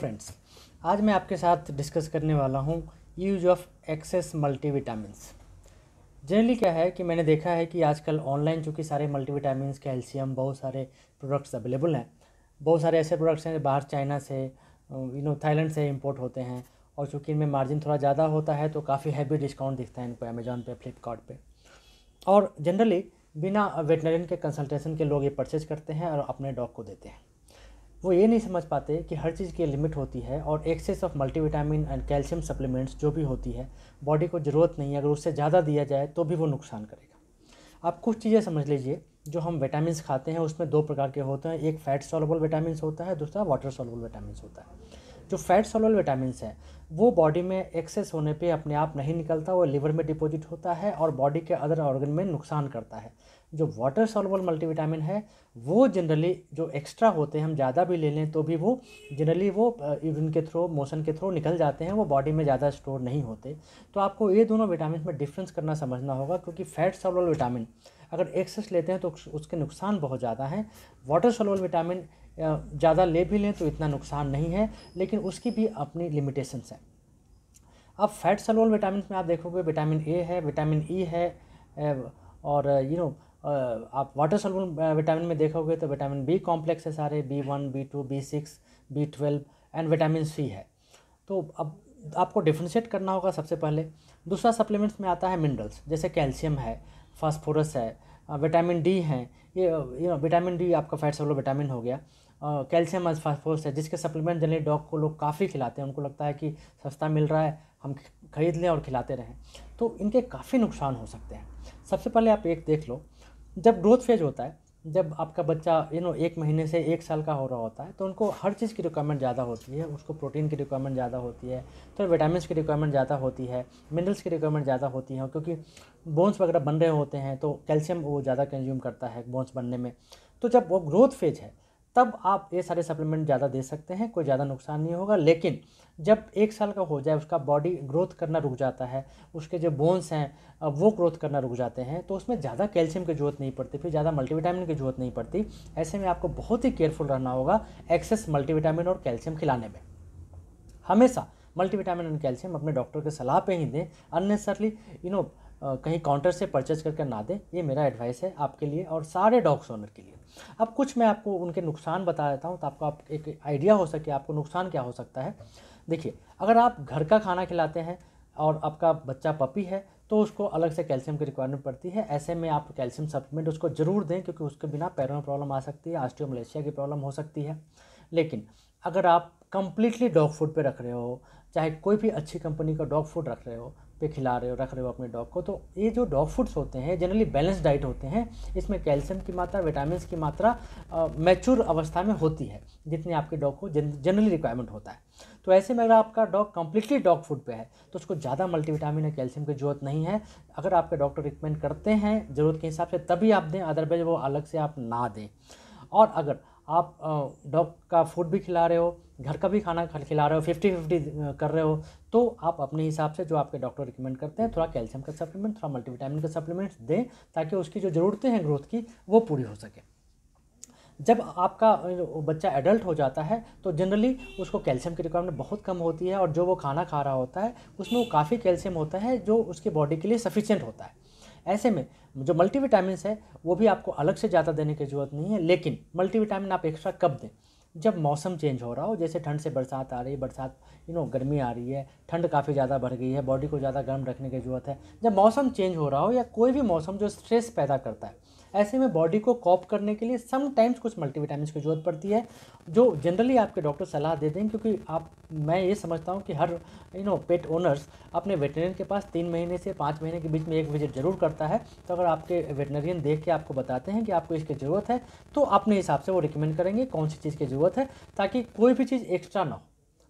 friends आज मैं आपके साथ डिस्कस करने वाला हूँ use of excess multivitamin generally क्या है कि मैंने देखा है कि आजकल ऑनलाइन चूँकि सारे मल्टीविटामिन कैल्शियम बहुत सारे प्रोडक्ट्स अवेलेबल हैं बहुत सारे ऐसे प्रोडक्ट्स हैं बाहर चाइना से यू नो थाईलैंड से इम्पोर्ट होते हैं और चूँकि इनमें मार्जिन थोड़ा ज़्यादा होता है तो काफ़ी हैवी डिस्काउंट दिखता है इनको अमेज़ॉन पे फ्लिपकार्ट और जनरली बिना वेटनरियन के कंसल्टेशन के लोग ये परचेज करते हैं और अपने डॉग को देते हैं वो ये नहीं समझ पाते कि हर चीज़ की लिमिट होती है और excess of multivitamin and calcium supplements जो भी होती है बॉडी को ज़रूरत नहीं है अगर उससे ज़्यादा दिया जाए तो भी वो नुकसान करेगा आप कुछ चीज़ें समझ लीजिए जो हम विटामिन खाते हैं उसमें दो प्रकार के होते हैं एक फैट सॉलेबल विटामिन होता है दूसरा वाटर सॉलेबल विटामिन होता है जो फैट सोलल विटामिन हैं वो बॉडी में एक्सेस होने पे अपने आप नहीं निकलता वो लीवर में डिपॉजिट होता है और बॉडी के अदर ऑर्गन में नुकसान करता है जो वाटर सॉल्वल मल्टीविटामिन है वो जनरली जो एक्स्ट्रा होते हैं हम ज़्यादा भी ले लें तो भी वो जनरली वो यूरिन के थ्रू मोशन के थ्रू निकल जाते हैं वो बॉडी में ज़्यादा स्टोर नहीं होते तो आपको ये दोनों विटामिन में डिफरेंस करना समझना होगा क्योंकि फैट सॉल्वल विटामिन अगर एक्सेस लेते हैं तो उसके नुकसान बहुत ज़्यादा हैं वाटर सॉल्वल विटामिन ज़्यादा ले भी लें तो इतना नुकसान नहीं है लेकिन उसकी भी अपनी लिमिटेशंस हैं अब फैट सलोल विटामिन में आप देखोगे विटामिन e ए है विटामिन ई है और यू नो आप वाटर सलोल विटामिन में देखोगे तो विटामिन बी कॉम्प्लेक्स है सारे B one B two B six B twelve and vitamin C है तो अब आपको डिफ्रेंशिएट करना होगा सबसे पहले दूसरा सप्लीमेंट्स में आता है मिनरल्स जैसे कैल्शियम है फास्फोरस है विटामिन डी हैं ये यू नो विटामिन डी आपका फैट सोलो विटामिन हो गया कैल्शियम आज फास्फोर्स है जिसके सप्लीमेंट जनरली डॉग को लोग काफ़ी खिलाते हैं उनको लगता है कि सस्ता मिल रहा है हम खरीद लें और खिलाते रहें तो इनके काफ़ी नुकसान हो सकते हैं सबसे पहले आप एक देख लो जब ग्रोथ फेज होता है जब आपका बच्चा यू नो एक महीने से एक साल का हो रहा होता है तो उनको हर चीज़ की रिक्वायरमेंट ज़्यादा होती है उसको प्रोटीन की रिक्वायरमेंट ज़्यादा होती है तो विटामिन की रिक्वायरमेंट ज़्यादा होती है मिनरल्स की रिक्वायरमेंट ज़्यादा होती है क्योंकि बोन्स वगैरह बन रहे होते हैं तो कैल्शियम वो ज़्यादा कंज्यूम करता है बोन्स बनने में तो जब वो ग्रोथ फेज है तब आप ये सारे सप्लीमेंट ज़्यादा दे सकते हैं कोई ज़्यादा नुकसान नहीं होगा लेकिन जब एक साल का हो जाए उसका बॉडी ग्रोथ करना रुक जाता है उसके जो बोन्स हैं वो ग्रोथ करना रुक जाते हैं तो उसमें ज़्यादा कैल्शियम की जरूरत नहीं पड़ती फिर ज़्यादा मल्टीविटामिन की जरूरत नहीं पड़ती ऐसे में आपको बहुत ही केयरफुल रहना होगा एक्सेस मल्टीविटामिन और कैल्शियम खिलाने में हमेशा मल्टीविटामिन एंड कैल्शियम अपने डॉक्टर के सलाह पे ही दें अननेसरली यू नो कहीं काउंटर से परचेज करके ना दें ये मेरा एडवाइस है आपके लिए और सारे डॉग्स ओनर के लिए अब कुछ मैं आपको उनके नुकसान बता देता हूँ तो आपको आप एक आइडिया हो सके आपको नुकसान क्या हो सकता है देखिए अगर आप घर का खाना खिलाते हैं और आपका बच्चा पपी है तो उसको अलग से कैल्शियम की रिक्वायरमेंट पड़ती है ऐसे में आप कैल्शियम सप्लीमेंट उसको ज़रूर दें क्योंकि उसके बिना पैरों में प्रॉब्लम आ सकती है आस्टियोमलेशिया की प्रॉब्लम हो सकती है लेकिन अगर आप कम्प्लीटली डॉग फूड पे रख रहे हो चाहे कोई भी अच्छी कंपनी का डॉग फूड रख रहे हो पे खिला रहे हो रख रहे हो अपने डॉग को तो ये जो डॉग फूड्स होते हैं जनरली बैलेंस डाइट होते हैं इसमें कैल्शियम की मात्रा विटामिन की मात्रा मैच्योर अवस्था में होती है जितनी आपके डॉग को जनरली रिक्वायरमेंट होता है तो ऐसे में अगर आपका डॉग कंप्लीटली डॉग फूड पे है तो उसको ज़्यादा मल्टीविटामिन या कैल्शियम की जरूरत नहीं है अगर आपके डॉक्टर रिकमेंड करते हैं ज़रूरत के हिसाब से तभी आप दें अदरवाइज वो अलग से आप ना दें और अगर आप डॉग का फूड भी खिला रहे हो घर का भी खाना खिला रहे हो फिफ्टी फिफ्टी कर रहे हो तो आप अपने हिसाब से जो आपके डॉक्टर रिकमेंड करते हैं थोड़ा कैल्शियम का सप्लीमेंट थोड़ा मल्टीविटामिन का सप्लीमेंट्स दें ताकि उसकी जो ज़रूरतें हैं ग्रोथ की वो पूरी हो सके जब आपका बच्चा एडल्ट हो जाता है तो जनरली उसको कैल्शियम की रिक्वायरमेंट बहुत कम होती है और जो वो खाना खा रहा होता है उसमें वो काफ़ी कैल्शियम होता है जो उसकी बॉडी के लिए सफिशियंट होता है ऐसे में जो मल्टीविटामिन है वो भी आपको अलग से ज़्यादा देने की ज़रूरत नहीं है लेकिन मल्टीविटामिन आप एक्स्ट्रा कब दें जब मौसम चेंज हो रहा हो जैसे ठंड से बरसात आ रही है बरसात यू नो गर्मी आ रही है ठंड काफ़ी ज़्यादा बढ़ गई है बॉडी को ज़्यादा गर्म रखने की ज़रूरत है जब मौसम चेंज हो रहा हो या कोई भी मौसम जो स्ट्रेस पैदा करता है ऐसे में बॉडी को कॉप करने के लिए समटाइम्स कुछ मल्टीविटामिन की ज़रूरत पड़ती है जो जनरली आपके डॉक्टर सलाह दे दें क्योंकि आप मैं ये समझता हूँ कि हर यू नो पेट ओनर्स अपने वेटनरियन के पास तीन महीने से पाँच महीने के बीच में एक विजिट ज़रूर करता है तो अगर आपके वेटनरियन देख के आपको बताते हैं कि आपको इसकी ज़रूरत है तो अपने हिसाब से वो रिकमेंड करेंगे कौन सी चीज़ की ज़रूरत है ताकि कोई भी चीज़ एक्स्ट्रा ना हो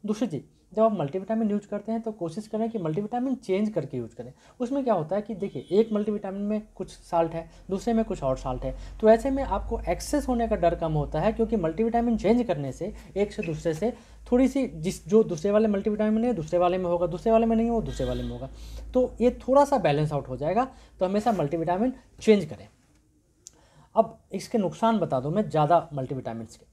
दूसरी चीज़ जब आप मल्टीविटामिन यूज करते हैं तो कोशिश करें कि मल्टीविटामिन चेंज करके यूज करें उसमें क्या होता है कि देखिए एक मल्टीविटामिन में कुछ साल्ट है दूसरे में कुछ और साल्ट है तो ऐसे में आपको एक्सेस होने का डर कम होता है क्योंकि मल्टीविटामिन चेंज करने से एक से दूसरे से थोड़ी सी जिस जो दूसरे वाले मल्टीविटामिन है दूसरे वाले में होगा दूसरे वाले में नहीं होगा दूसरे वाले में होगा तो ये थोड़ा सा बैलेंस आउट हो जाएगा तो हमेशा मल्टीविटामिन चेंज करें अब इसके नुकसान बता दूँ मैं ज़्यादा मल्टीविटामिन के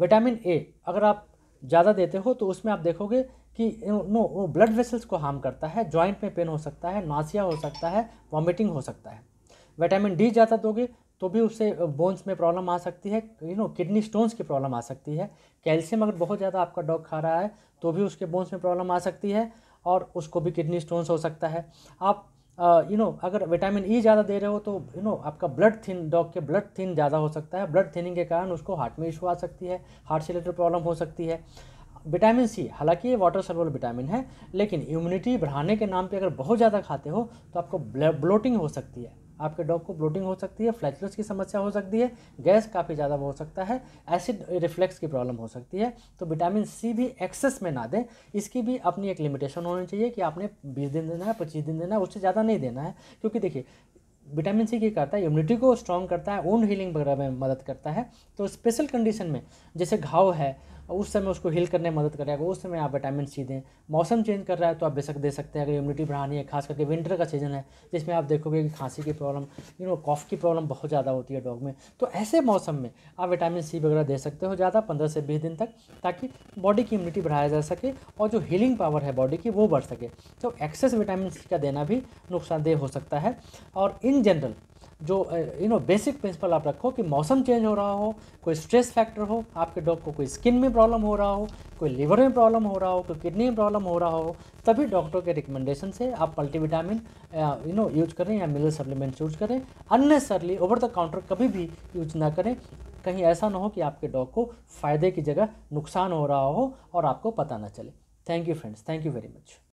विटामिन ए अगर आप ज़्यादा देते हो तो उसमें आप देखोगे कि नो वो ब्लड वेसल्स को हार्म करता है जॉइंट में पेन हो सकता है नासिया हो सकता है वॉमिटिंग हो सकता है विटामिन डी ज़्यादा दोगे तो भी उससे बोन्स में प्रॉब्लम आ सकती है यू नो किडनी स्टोन्स की प्रॉब्लम आ सकती है कैल्शियम अगर बहुत ज़्यादा आपका डॉग खा रहा है तो भी उसके बोन्स में प्रॉब्लम आ सकती है और उसको भी किडनी स्टोन्स हो सकता है आप यू नो अगर विटामिन ई e ज़्यादा दे रहे हो तो यू नो आपका ब्लड थिन डॉग के ब्लड थिन ज़्यादा हो सकता है ब्लड थिनिंग के कारण उसको हार्ट में इशू आ सकती है हार्ट से रिलेटेड प्रॉब्लम हो सकती है विटामिन सी हालांकि ये वाटर सर्वल विटामिन है लेकिन इम्यूनिटी बढ़ाने के नाम पे अगर बहुत ज़्यादा खाते हो तो आपको ब्लोटिंग हो सकती है आपके डॉग को ब्लोटिंग हो सकती है फ्लैचलेस की समस्या हो सकती है गैस काफ़ी ज़्यादा हो सकता है एसिड रिफ्लेक्स की प्रॉब्लम हो सकती है तो विटामिन सी भी एक्सेस में ना दें इसकी भी अपनी एक लिमिटेशन होनी चाहिए कि आपने बीस दिन देना है पच्चीस दिन देना है उससे ज़्यादा नहीं देना है क्योंकि देखिए विटामिन सी की करता है इम्यूनिटी को स्ट्रॉन्ग करता है ओन हीलिंग वगैरह में मदद करता है तो स्पेशल कंडीशन में जैसे घाव है उस समय उसको हील करने में मदद करेगा उस समय आप विटामिन सी दें मौसम चेंज कर रहा है तो आप बेशक दे सकते हैं अगर इम्यूनिटी बढ़ानी है खास करके विंटर का सीजन है जिसमें आप देखोगे कि खांसी की प्रॉब्लम यू नो कॉफ़ की प्रॉब्लम बहुत ज़्यादा होती है डॉग में तो ऐसे मौसम में आप विटामिन सी वगैरह दे सकते हो ज़्यादा पंद्रह से बीस दिन तक ताकि बॉडी की इम्यूनिटी बढ़ाया जा सके और जो हीलिंग पावर है बॉडी की वो बढ़ सके तो एक्सेस विटामिन सी का देना भी नुकसानदेह हो सकता है और इन जनरल जो यू नो बेसिक प्रिंसिपल आप रखो कि मौसम चेंज हो रहा हो कोई स्ट्रेस फैक्टर हो आपके डॉग को कोई स्किन में प्रॉब्लम हो रहा हो कोई लिवर में प्रॉब्लम हो रहा हो कोई किडनी में प्रॉब्लम हो रहा हो तभी डॉक्टर के रिकमेंडेशन से आप मल्टीविटामिन यू नो यूज करें या मिनरल सप्लीमेंट्स यूज करें अननेसरली ओवर द काउंटर कभी भी यूज ना करें कहीं ऐसा ना हो कि आपके डॉग को फ़ायदे की जगह नुकसान हो रहा हो और आपको पता ना चले thank you friends thank you very much